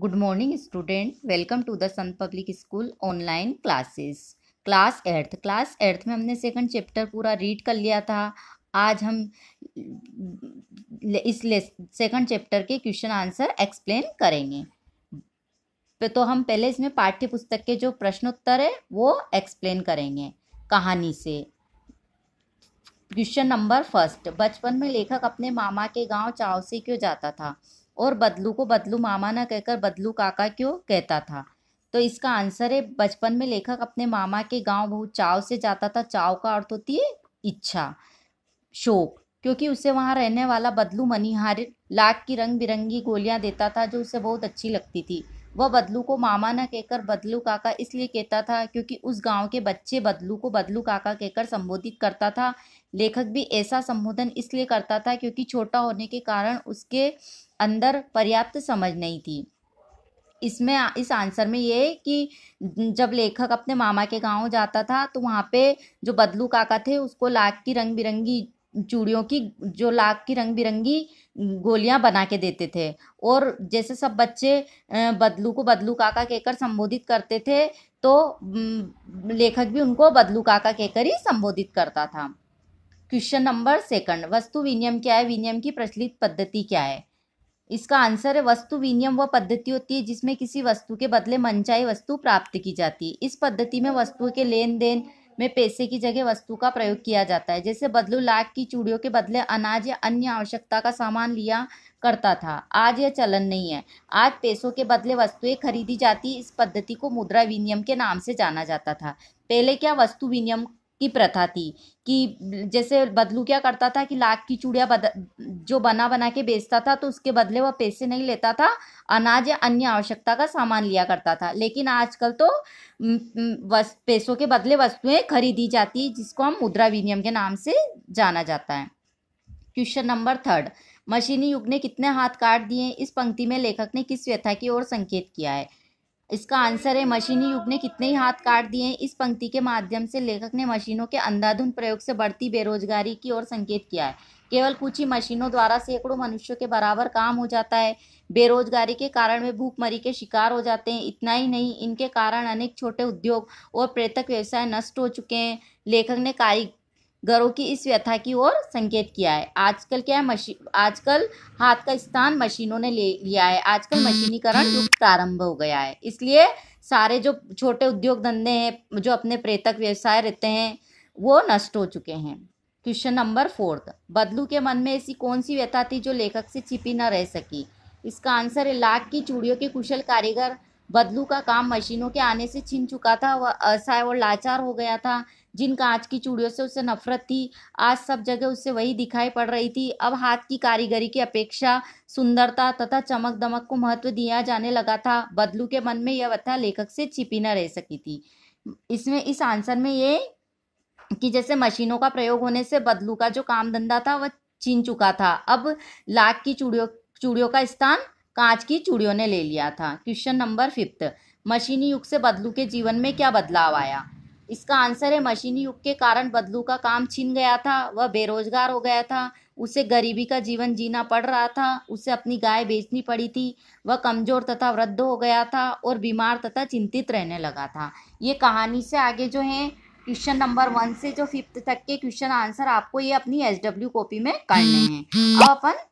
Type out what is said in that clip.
Good morning student welcome to the Sant public school online classes class eighth class eighth में हमने second chapter पूरा read कर लिया था आज हम इस सेकंड चैप्टर के क्वेश्चन आंसर एक्सप्लेन करेंगे तो हम पहले इसमें पाठ्य पुस्तक के जो प्रश्न उत्तर है वो एक्सप्लेन करेंगे कहानी से क्वेश्चन नंबर फर्स्ट बचपन में लेखक अपने मामा के गांव चावसी क्यों जाता था और बदलू को बदलू मामा ना कहकर बदलू काका क्यों कहता था तो इसका आंसर है बचपन में लेखक अपने मामा के गांव बहुत चाव से जाता था चाव का अर्थ होती है इच्छा शोक क्योंकि उसे वहां रहने वाला बदलू मनिहार लाख की रंग बिरंगी गोलियां देता था जो उसे बहुत अच्छी लगती थी वह बदलू को मामा न कहकर बदलू काका इसलिए कहता था क्योंकि उस गांव के बच्चे बदलू को बदलू काका कहकर संबोधित करता था लेखक भी ऐसा संबोधन इसलिए करता था क्योंकि छोटा होने के कारण उसके अंदर पर्याप्त समझ नहीं थी इसमें इस आंसर में ये कि जब लेखक अपने मामा के गांव जाता था तो वहाँ पे जो बदलू काका थे उसको लाख की रंग बिरंगी चूड़ियों की जो लाख की रंग बिरंगी गोलियां बना के देते थे और जैसे सब बच्चे बदलू को बदलू काका कहकर संबोधित करते थे तो लेखक भी उनको बदलू काका कहकर ही संबोधित करता था क्वेश्चन नंबर सेकंड वस्तु विनियम क्या है विनियम की प्रचलित पद्धति क्या है इसका आंसर है वस्तु विनियम वह पद्धति होती है जिसमें किसी वस्तु के बदले मनचाही वस्तु प्राप्त की जाती है इस पद्धति में वस्तुओं के लेन देन में पैसे की जगह वस्तु का प्रयोग किया जाता है जैसे बदलू लाख की चूड़ियों के बदले अनाज या अन्य आवश्यकता का सामान लिया करता था आज यह चलन नहीं है आज पैसों के बदले वस्तुएं खरीदी जाती इस पद्धति को मुद्रा विनियम के नाम से जाना जाता था पहले क्या वस्तु विनियम की प्रथा थी कि जैसे बदलू क्या करता था कि लाख की चूड़िया बद जो बना बना के बेचता था तो उसके बदले वह पैसे नहीं लेता था अनाज या अन्य आवश्यकता का सामान लिया करता था लेकिन आजकल तो पैसों के बदले वस्तुएं खरीदी जाती जिसको हम मुद्रा विनियम के नाम से जाना जाता है क्वेश्चन नंबर थर्ड मशीनी युग ने कितने हाथ काट दिए इस पंक्ति में लेखक ने किस व्यथा की ओर संकेत किया है इसका आंसर है मशीनी युग ने कितने ही हाथ काट दिए हैं इस पंक्ति के माध्यम से लेखक ने मशीनों के अंधाधुंध प्रयोग से बढ़ती बेरोजगारी की ओर संकेत किया है केवल कुछ ही मशीनों द्वारा सैकड़ों मनुष्यों के बराबर काम हो जाता है बेरोजगारी के कारण वे भूखमरी के शिकार हो जाते हैं इतना ही नहीं इनके कारण अनेक छोटे उद्योग और प्रेतक व्यवसाय नष्ट हो चुके हैं लेखक ने कारी घरों की इस व्यथा की ओर संकेत किया है आजकल क्या है मशीन आजकल हाथ का स्थान मशीनों ने ले लिया है आजकल हम्म। मशीनीकरण हम्म। युग प्रारंभ हो गया है इसलिए सारे जो छोटे उद्योग धंधे हैं जो अपने प्रेतक व्यवसाय रहते हैं वो नष्ट हो चुके हैं क्वेश्चन नंबर फोर्थ बदलू के मन में ऐसी कौन सी व्यथा थी जो लेखक से छिपी न रह सकी इसका आंसर है लाख की चूड़ियों के कुशल कारीगर बदलू का काम मशीनों के आने से छिन चुका था वह असहाय और लाचार हो गया था जिनका आज की चूड़ियों से उसे नफरत थी आज सब जगह उससे वही दिखाई पड़ रही थी अब हाथ की कारीगरी की अपेक्षा सुंदरता तथा चमक दमक को महत्व दिया जाने लगा था बदलू के मन में यह व्यथा लेखक से छिपी न रह सकी थी इसमें इस आंसर में ये कि जैसे मशीनों का प्रयोग होने से बदलू का जो काम धंधा था वह छीन चुका था अब लाख की चूड़ियों चूड़ियों का स्थान कांच की चूड़ियों ने ले लिया था क्वेश्चन नंबर फिफ्थ मशीनी युग से बदलू के जीवन में क्या बदलाव आया इसका आंसर है मशीनी युग के कारण बदलू का काम छीन गया था वह बेरोजगार हो गया था उसे गरीबी का जीवन जीना पड़ रहा था उसे अपनी गाय बेचनी पड़ी थी वह कमज़ोर तथा वृद्ध हो गया था और बीमार तथा चिंतित रहने लगा था ये कहानी से आगे जो है क्वेश्चन नंबर वन से जो फिफ्थ तक के क्वेश्चन आंसर आपको ये अपनी एस डब्ल्यू कॉपी में करने हैं हम्म। अब अपन